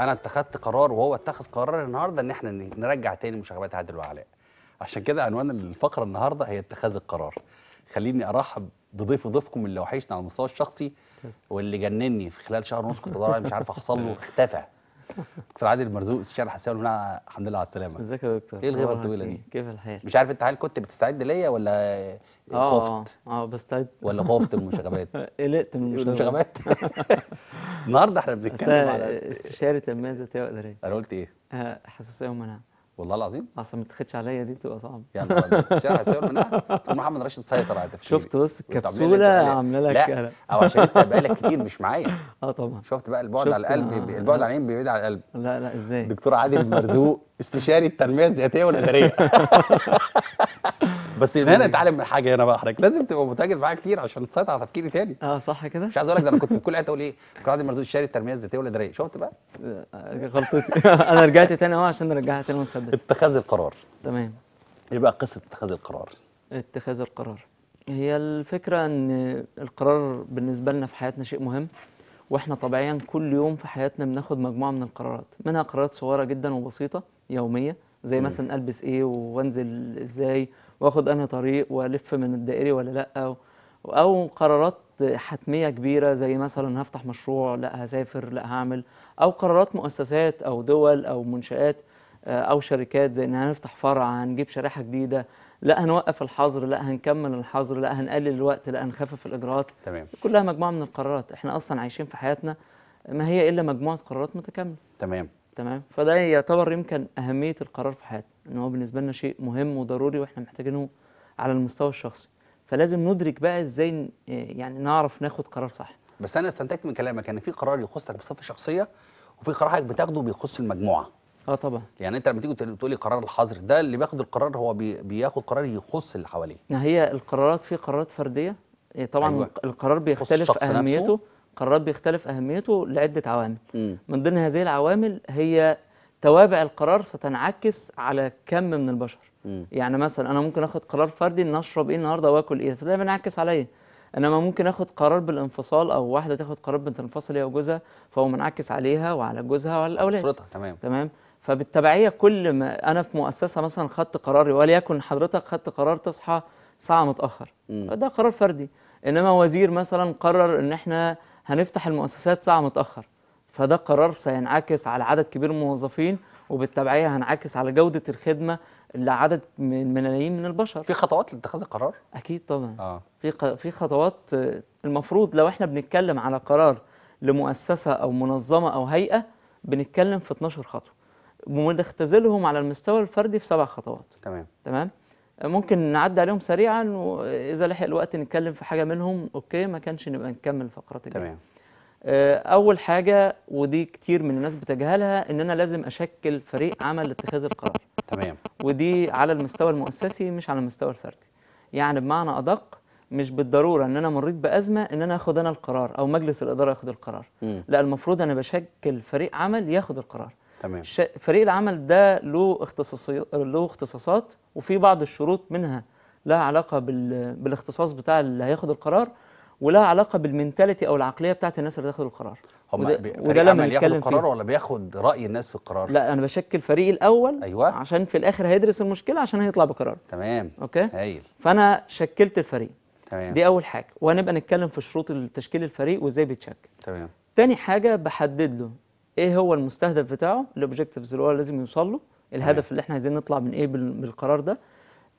انا اتخذت قرار وهو اتخذ قرار النهارده ان احنا نرجع تاني مشاغبات عادل وعلاء عشان كده عنوان الفقره النهارده هي اتخاذ القرار خليني ارحب بضيف ضيفكم اللي وحشنا على المستوى الشخصي واللي جنني في خلال شهر ونص كنت مش عارف احصل له اختفى دكتور عادل مرزوق استشاري الحساسيه والمناعه الحمد لله على السلامه ازيك يا دكتور ايه الغيبه الطويله إيه؟ دي كيف الحال مش عارف انت هل كنت بتستعد ليا ولا آه، خفت اه اه بستعد ولا خفت من المشاغبات قلقت من المشاغبات النهارده احنا بنتكلم على استشاري تنميه ذاتيه واداريه انا قلت ايه آه، حساسيه ومناعه والله العظيم اصلا ما تاخدش عليا دي بتبقى صعبه يا شارع تقول محمد رشيد سيطر على تفكيري شفت بص الكبسوله عامله لك لا او عشان انت بقالك كتير مش معايا اه طبعا شفت بقى البعد على القلب آه. البعد على العين بيبعد على القلب لا لا ازاي دكتور عادل مرزوق استشاري التنميه الذاتيه والاداريه بس هنا اتعلم من حاجه هنا بقى حضرتك لازم تبقى متواجد معايا كتير عشان تسيطر على تفكيري تاني اه صح كده مش عايز اقول لك ده انا كنت في كل حته اقول ايه قاعد مردود شاري الترميه الذاتيه ولا دريه شفت بقى آه، غلطتي انا رجعت تاني اهو عشان نرجعها تاني ونثبت اتخاذ القرار تمام ايه بقى قصه اتخاذ القرار اتخاذ القرار هي الفكره ان القرار بالنسبه لنا في حياتنا شيء مهم واحنا طبيعيا كل يوم في حياتنا بناخد مجموعه من القرارات منها قرارات صغيره جدا وبسيطه يوميه زي مثلا البس ايه وانزل ازاي واخد انهي طريق والف من الدائري ولا لا او قرارات حتميه كبيره زي مثلا هفتح مشروع لا هسافر لا هعمل او قرارات مؤسسات او دول او منشات آه، او شركات زي ان هنفتح فرع هنجيب شريحه جديده لا هنوقف الحظر لا هنكمل الحظر لا هنقلل الوقت لا هنخفف الاجراءات تمام كلها مجموعه من القرارات احنا اصلا عايشين في حياتنا ما هي الا مجموعه قرارات متكامله تمام تمام فده يعتبر يمكن اهميه القرار في حياتنا ان هو بالنسبه لنا شيء مهم وضروري واحنا محتاجينه على المستوى الشخصي فلازم ندرك بقى ازاي يعني نعرف ناخد قرار صح بس انا استنتجت من كلامك ان في قرار يخصك بصفه شخصيه وفي قرار حضرتك بتاخده بيخص المجموعه اه طبعا يعني انت لما تيجي تقول لي قرار الحظر ده اللي بياخد القرار هو بي بياخد قرار يخص اللي حواليه هي القرارات في قرارات فرديه طبعا أيوة. القرار بيختلف اهميته نفسه. قرار بيختلف أهميته لعدة عوامل م. من ضمن هذه العوامل هي توابع القرار ستنعكس على كم من البشر م. يعني مثلا أنا ممكن أخد قرار فردي إن أشرب إيه النهاردة وآكل إيه فده بينعكس عليا انما ممكن اخد قرار بالانفصال او واحده تاخد قرار بتنفصل هي وجوزها فهو منعكس عليها وعلى جوزها وعلى الاولاد اسرتها تمام تمام فبالتبعيه كل ما انا في مؤسسه مثلا خدت قراري وليكن حضرتك خدت قرار تصحى ساعه متاخر م. ده قرار فردي انما وزير مثلا قرر ان احنا هنفتح المؤسسات ساعة متأخر فده قرار سينعكس على عدد كبير من الموظفين وبالتبعية هنعكس على جودة الخدمة لعدد من ملايين من البشر في خطوات لاتخاذ القرار اكيد طبعا آه. في في خطوات المفروض لو احنا بنتكلم على قرار لمؤسسه او منظمه او هيئه بنتكلم في 12 خطوه ونختزلهم على المستوى الفردي في سبع خطوات تمام تمام ممكن نعدي عليهم سريعا واذا لحق الوقت نتكلم في حاجه منهم اوكي ما كانش نبقى نكمل الفقرات الجايه تمام آه، اول حاجه ودي كتير من الناس بتجهلها ان انا لازم اشكل فريق عمل لاتخاذ القرار تمام ودي على المستوى المؤسسي مش على المستوى الفردي يعني بمعنى ادق مش بالضروره ان انا مريت بازمه ان انا اخد انا القرار او مجلس الاداره ياخد القرار م. لا المفروض انا بشكل فريق عمل ياخد القرار تمام فريق العمل ده له اختصاصات له اختصاصات وفي بعض الشروط منها لها علاقه بال... بالاختصاص بتاع اللي هياخد القرار ولها علاقه بالمنتاليتي او العقليه بتاعت الناس اللي تاخد القرار هم وده, بي... وده لما ياخد القرار فيه. ولا بياخد راي الناس في القرار لا انا بشكل فريق الاول أيوة. عشان في الاخر هيدرس المشكله عشان هيطلع بقرار تمام اوكي هايل فانا شكلت الفريق تمام دي اول حاجه وهنبقى نتكلم في شروط تشكيل الفريق وازاي بيتشكل تمام تاني حاجه بحدد له ايه هو المستهدف بتاعه الاوبجكتيفز اللي هو لازم يوصل له الهدف اللي احنا عايزين نطلع من ايه بالقرار ده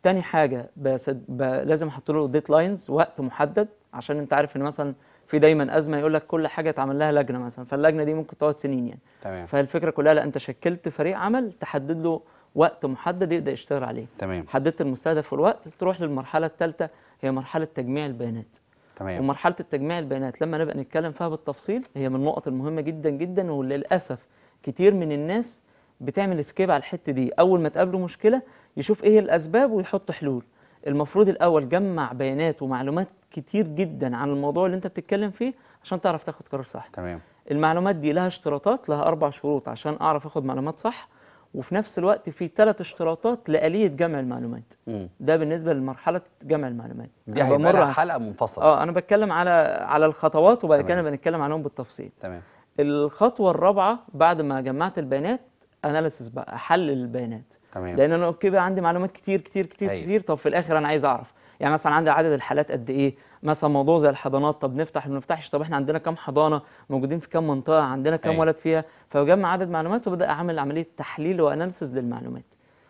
تاني حاجه بسد... ب... لازم احط له ديدلاينز وقت محدد عشان انت عارف ان مثلا في دايما ازمه يقول لك كل حاجه اتعمل لها لجنه مثلا فاللجنه دي ممكن تقعد سنين يعني تمام فالفكره كلها لا انت شكلت فريق عمل تحدد له وقت محدد يقدر يشتغل عليه تمام حددت المستهدف والوقت تروح للمرحله الثالثه هي مرحله تجميع البيانات تمام ومرحله التجميع البيانات لما نبقى نتكلم فيها بالتفصيل هي من النقط المهمه جدا جدا وللاسف كتير من الناس بتعمل سكيب على الحته دي اول ما تقابله مشكله يشوف ايه الاسباب ويحط حلول المفروض الاول جمع بيانات ومعلومات كتير جدا عن الموضوع اللي انت بتتكلم فيه عشان تعرف تاخد قرار صح تمام المعلومات دي لها اشتراطات لها اربع شروط عشان اعرف اخد معلومات صح وفي نفس الوقت في ثلاث اشتراطات لآلية جمع المعلومات مم. ده بالنسبة لمرحلة جمع المعلومات دي هيبقى حلقة منفصلة اه انا بتكلم على على الخطوات وبعد كده بنتكلم عنهم بالتفصيل تمام الخطوة الرابعة بعد ما جمعت البيانات اناليسيس بقى احلل البيانات تمام لان انا اوكي بقى عندي معلومات كتير كتير كتير أيوه. كتير طب في الاخر انا عايز اعرف يعني مثلا عندي عدد الحالات قد ايه مثلا موضوع زي الحضانات طب نفتح ما نفتحش طب احنا عندنا كام حضانه موجودين في كام منطقه عندنا كام أي. أيوه. ولد فيها فبجمع عدد معلومات وبدا اعمل عمليه تحليل واناليسز للمعلومات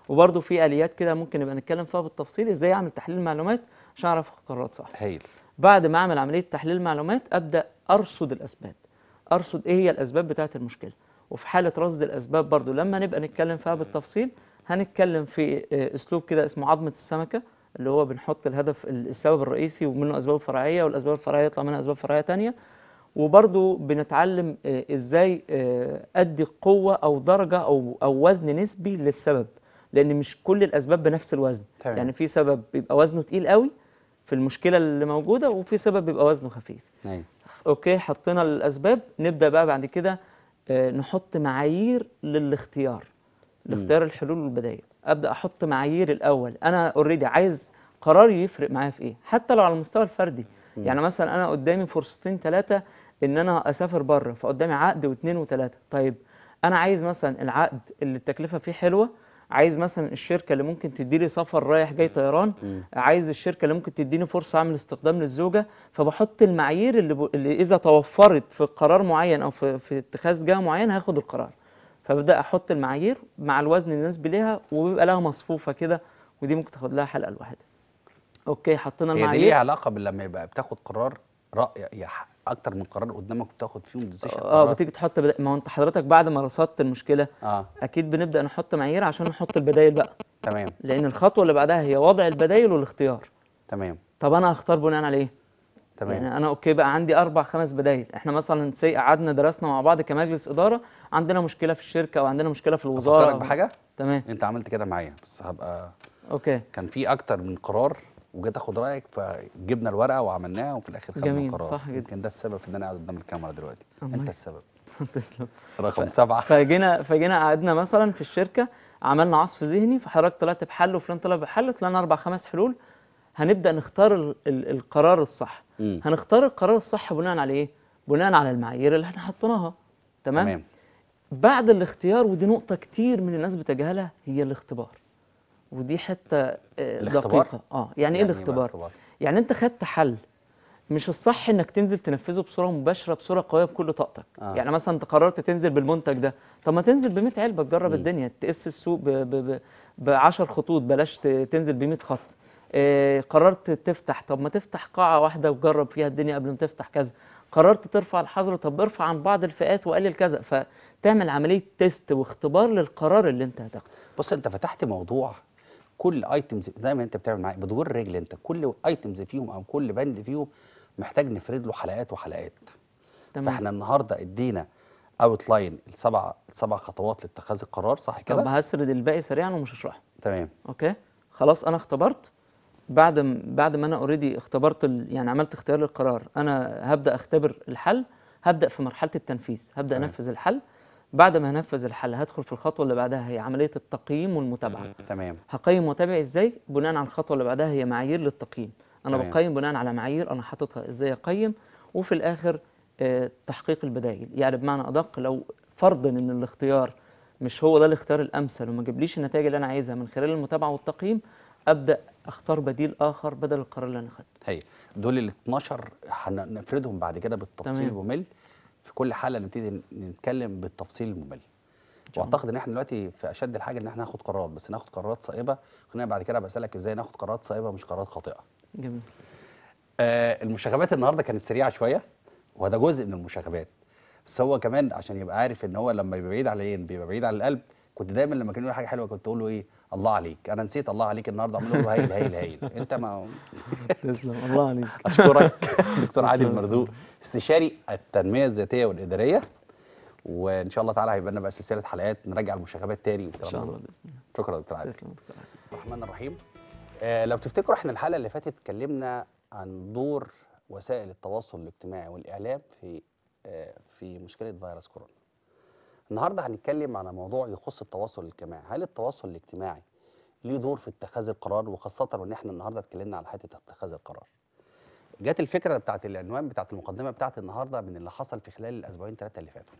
وبرده في اليات كده ممكن نبقى نتكلم فيها بالتفصيل ازاي اعمل تحليل معلومات عشان اعرف قرارات صح هايل بعد ما اعمل عمليه تحليل معلومات ابدا ارصد الاسباب ارصد ايه هي الاسباب بتاعه المشكله وفي حاله رصد الاسباب برضو لما نبقى نتكلم فيها بالتفصيل هنتكلم في آه، اسلوب كده اسمه عظمه السمكه اللي هو بنحط الهدف السبب الرئيسي ومنه اسباب فرعيه والاسباب الفرعيه يطلع منها اسباب فرعيه ثانيه وبرده بنتعلم آه، ازاي آه، ادي قوه او درجه او او وزن نسبي للسبب لان مش كل الاسباب بنفس الوزن طيب. يعني في سبب بيبقى وزنه تقيل قوي في المشكله اللي موجوده وفي سبب بيبقى وزنه خفيف أي. أيوه. اوكي حطينا الاسباب نبدا بقى بعد كده آه، نحط معايير للاختيار لاختيار الحلول والبدائل ابدا احط معايير الاول انا اوريدي عايز قراري يفرق معايا في ايه حتى لو على المستوى الفردي يعني مثلا انا قدامي فرصتين ثلاثه ان انا اسافر بره فقدامي عقد واثنين وثلاثه طيب انا عايز مثلا العقد اللي التكلفه فيه حلوه عايز مثلا الشركه اللي ممكن تديني سفر رايح جاي طيران عايز الشركه اللي ممكن تديني فرصه اعمل استخدام للزوجه فبحط المعايير اللي, ب... اللي اذا توفرت في قرار معين او في, في اتخاذ جهه معينه هاخد القرار فببدا احط المعايير مع الوزن النسبي ليها وبيبقى لها مصفوفه كده ودي ممكن تاخد لها حلقه لوحدها اوكي حطينا المعايير هي دي ليها علاقه بلما يبقى بتاخد قرار راي يا اكتر من قرار قدامك بتاخد فيهم ديسيشن اه بتيجي تحط بدا... ما هو انت حضرتك بعد ما رصدت المشكله آه. اكيد بنبدا نحط معايير عشان نحط البدايل بقى تمام لان الخطوه اللي بعدها هي وضع البدايل والاختيار تمام طب انا هختار بناء على ايه تمام يعني انا اوكي بقى عندي اربع خمس بدايل احنا مثلا سي قعدنا درسنا مع بعض كمجلس اداره عندنا مشكله في الشركه او عندنا مشكله في الوزاره أو... بحاجه تمام انت عملت كده معايا بس هبقى اوكي كان في اكتر من قرار وجيت اخد رايك فجبنا الورقه وعملناها وفي الاخر خدنا جميل القرار صح جدا يمكن ده السبب في ان انا قاعد قدام الكاميرا دلوقتي أمي. انت السبب تسلم رقم سبعه فجينا فجينا قعدنا مثلا في الشركه عملنا عصف ذهني فحضرتك طلعت بحل وفلان طلع بحل طلعنا اربع خمس حلول هنبدا نختار ال... ال... القرار الصح مم. هنختار القرار الصح بناء على ايه بناء على المعايير اللي احنا حطيناها تمام؟, تمام بعد الاختيار ودي نقطه كتير من الناس بتجهلها هي الاختبار ودي حته آه، دقيقه اه يعني, إيه يعني ايه الاختبار يعني انت خدت حل مش الصح انك تنزل تنفذه بصوره مباشره بصوره قويه بكل طاقتك آه. يعني مثلا انت قررت تنزل بالمنتج ده طب ما تنزل ب 100 علبه تجرب الدنيا تقيس السوق ب 10 خطوط بلاش تنزل ب 100 خط آه، قررت تفتح طب ما تفتح قاعه واحده وجرب فيها الدنيا قبل ما تفتح كذا قررت ترفع الحظر طب ارفع عن بعض الفئات وقلل كذا فتعمل عمليه تيست واختبار للقرار اللي انت هتاخده بص انت فتحت موضوع كل ايتمز زي ما انت بتعمل معايا بدور رجل انت كل ايتمز فيهم او كل بند فيهم محتاج نفرد له حلقات وحلقات تمام. فاحنا النهارده ادينا اوت لاين السبع السبع خطوات لاتخاذ القرار صح كده؟ طب هسرد الباقي سريعا ومش هشرحه تمام اوكي خلاص انا اختبرت بعد بعد ما انا اوريدي اختبرت يعني عملت اختيار للقرار انا هبدا اختبر الحل هبدا في مرحله التنفيذ هبدا انفذ الحل بعد ما هنفذ الحل هدخل في الخطوه اللي بعدها هي عمليه التقييم والمتابعه تمام هقيم واتابع ازاي بناء على الخطوه اللي بعدها هي معايير للتقييم انا تمام. بقيم بناء على معايير انا حاططها ازاي اقيم وفي الاخر آه تحقيق البدائل يعني بمعنى ادق لو فرضا ان الاختيار مش هو ده الاختيار الامثل وما جابليش النتائج اللي انا عايزها من خلال المتابعه والتقييم ابدا اختار بديل اخر بدل القرار اللي انا خدته هي دول ال 12 هنفردهم بعد كده بالتفصيل الممل في كل حلقه نبتدي نتكلم بالتفصيل الممل واعتقد ان احنا دلوقتي في اشد الحاجه ان احنا ناخد قرارات بس ناخد قرارات صائبه خلينا بعد كده بسالك ازاي ناخد قرارات صائبه مش قرارات خاطئه جميل آه المشاغبات النهارده كانت سريعه شويه وده جزء من المشاغبات بس هو كمان عشان يبقى عارف ان هو لما يبقى بعيد على العين بيبقى بعيد على القلب كنت دايما لما كان يقول حاجه حلوه كنت اقول له ايه الله عليك انا نسيت الله عليك النهارده اعمل له هايل هايل هايل انت ما تسلم الله عليك اشكرك دكتور علي المرزوق استشاري التنميه الذاتيه والاداريه وان شاء الله تعالى هيبقى لنا بقى سلسله حلقات نراجع المشاغبات تاني ان شاء الله باذن الله شكرا دكتور علي تسلم الرحمن الرحيم آه لو تفتكروا احنا الحلقه اللي فاتت اتكلمنا عن دور وسائل التواصل الاجتماعي والاعلام في آه في مشكله فيروس كورونا النهارده هنتكلم على موضوع يخص التواصل الاجتماعي هل التواصل الاجتماعي ليه دور في اتخاذ القرار وخاصه وان احنا النهارده اتكلمنا على حته اتخاذ القرار جت الفكره بتاعت العنوان بتاعت المقدمه بتاعت النهارده من اللي حصل في خلال الاسبوعين ثلاثه اللي فاتوا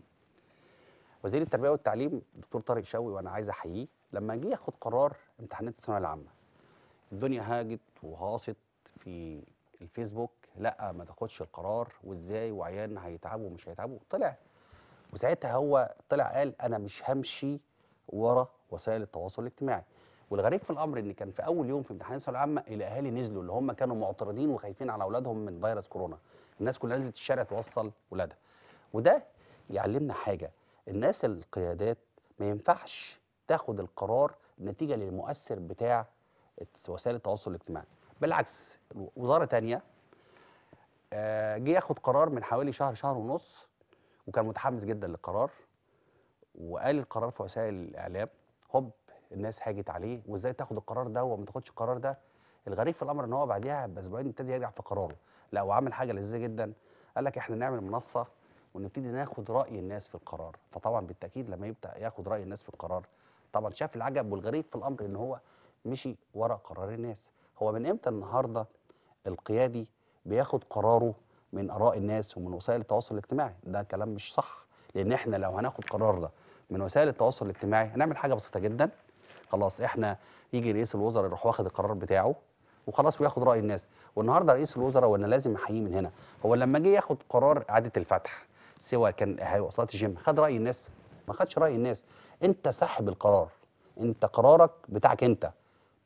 وزير التربيه والتعليم الدكتور طارق شوقي وانا عايز احييه لما جه ياخد قرار امتحانات الثانويه العامه الدنيا هاجت وهاصت في الفيسبوك لا ما تاخدش القرار وازاي وعيان هيتعبوا ومش هيتعبوا طلع وساعتها هو طلع قال انا مش همشي ورا وسائل التواصل الاجتماعي والغريب في الامر ان كان في اول يوم في امتحان الثانويه العامه الاهالي نزلوا اللي هم كانوا معترضين وخايفين على اولادهم من فيروس كورونا الناس كلها نزلت الشارع توصل اولادها وده يعلمنا حاجه الناس القيادات ما ينفعش تاخد القرار نتيجه للمؤثر بتاع وسائل التواصل الاجتماعي بالعكس وزاره تانية آه، جه ياخد قرار من حوالي شهر شهر ونص وكان متحمس جدا للقرار وقال القرار في وسائل الاعلام هوب الناس هاجت عليه وازاي تاخد القرار ده وما تاخدش القرار ده الغريب في الامر ان هو بعديها باسبوعين ابتدى يرجع في قراره لا وعمل حاجه لذيذه جدا قال لك احنا نعمل منصه ونبتدي ناخد راي الناس في القرار فطبعا بالتاكيد لما يبدا ياخد راي الناس في القرار طبعا شاف العجب والغريب في الامر ان هو مشي ورا قرار الناس هو من امتى النهارده القيادي بياخد قراره من اراء الناس ومن وسائل التواصل الاجتماعي ده كلام مش صح لان احنا لو هناخد قرار ده من وسائل التواصل الاجتماعي هنعمل حاجه بسيطه جدا خلاص احنا يجي رئيس الوزراء يروح واخد القرار بتاعه وخلاص وياخد راي الناس والنهارده رئيس الوزراء وانا لازم احييه من هنا هو لما جه ياخد قرار اعاده الفتح سواء كان وصلات الجيم خد راي الناس ما خدش راي الناس انت صاحب القرار انت قرارك بتاعك انت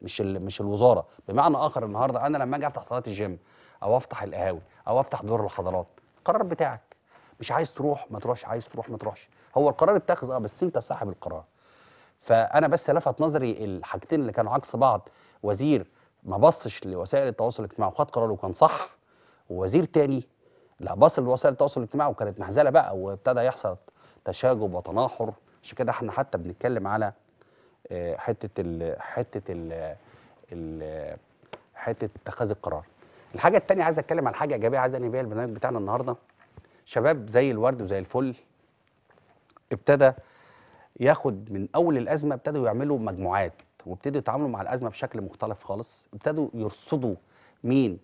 مش مش الوزاره بمعنى اخر النهارده انا لما اجي افتح صالات الجيم او افتح القهاوي او افتح دور الحضرات القرار بتاعك مش عايز تروح ما تروحش عايز تروح ما تروحش هو القرار اتخذ اه بس انت صاحب القرار فانا بس لفت نظري الحاجتين اللي كانوا عكس بعض وزير ما بصش لوسائل التواصل الاجتماعي وخد قراره وكان صح ووزير تاني لا بص لوسائل التواصل الاجتماعي وكانت مهزله بقى وابتدى يحصل تشاجب وتناحر عشان كده احنا حتى بنتكلم على آه، حته الـ حته الـ حته اتخاذ القرار الحاجه الثانيه عايز اتكلم على حاجه ايجابيه عايز انهي بيها البرنامج بتاعنا النهارده شباب زي الورد وزي الفل ابتدى ياخد من اول الازمه ابتدوا يعملوا مجموعات وابتدوا يتعاملوا مع الازمه بشكل مختلف خالص ابتدوا يرصدوا مين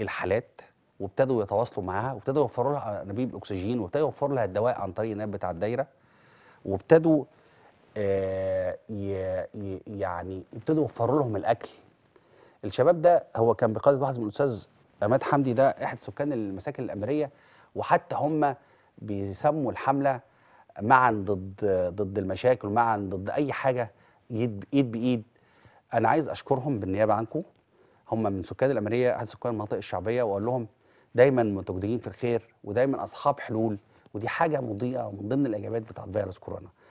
الحالات وابتدوا يتواصلوا معاها وابتدوا يوفروا لها انابيب اكسجين وابتدوا يوفروا لها الدواء عن طريق الناب بتاع الدايره وابتدوا آه يعني ابتدوا يوفروا لهم الاكل الشباب ده هو كان بقياده واحد من الاستاذ اماد حمدي ده احد سكان المساكن الامريه وحتى هم بيسموا الحمله معا ضد ضد المشاكل معا ضد اي حاجه يد ايد بايد انا عايز اشكرهم بالنيابه عنكم هم من سكان الامريه احد سكان المناطق الشعبيه واقول لهم دايما متواجدين في الخير ودايما اصحاب حلول ودي حاجه مضيئه من ضمن الاجابات بتاعت فيروس كورونا